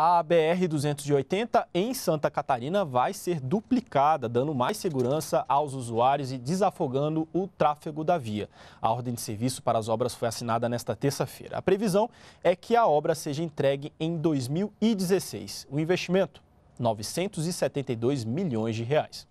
A BR-280 em Santa Catarina vai ser duplicada, dando mais segurança aos usuários e desafogando o tráfego da via. A ordem de serviço para as obras foi assinada nesta terça-feira. A previsão é que a obra seja entregue em 2016. O investimento, 972 milhões de reais.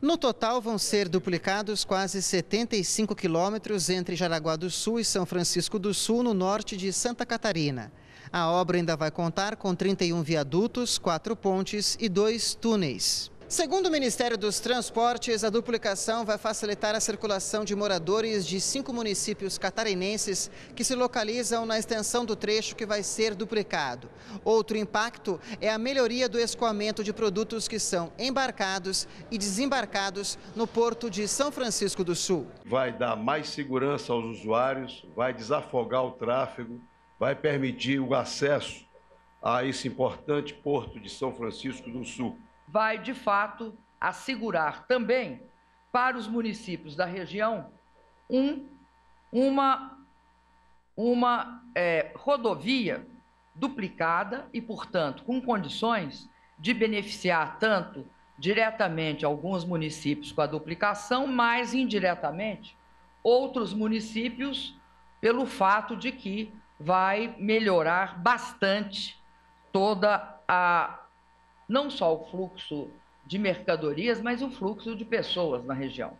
No total, vão ser duplicados quase 75 quilômetros entre Jaraguá do Sul e São Francisco do Sul, no norte de Santa Catarina. A obra ainda vai contar com 31 viadutos, quatro pontes e dois túneis. Segundo o Ministério dos Transportes, a duplicação vai facilitar a circulação de moradores de cinco municípios catarinenses que se localizam na extensão do trecho que vai ser duplicado. Outro impacto é a melhoria do escoamento de produtos que são embarcados e desembarcados no porto de São Francisco do Sul. Vai dar mais segurança aos usuários, vai desafogar o tráfego, vai permitir o acesso a esse importante porto de São Francisco do Sul vai de fato assegurar também para os municípios da região um, uma, uma é, rodovia duplicada e, portanto, com condições de beneficiar tanto diretamente alguns municípios com a duplicação, mas indiretamente outros municípios pelo fato de que vai melhorar bastante toda a não só o fluxo de mercadorias, mas o fluxo de pessoas na região.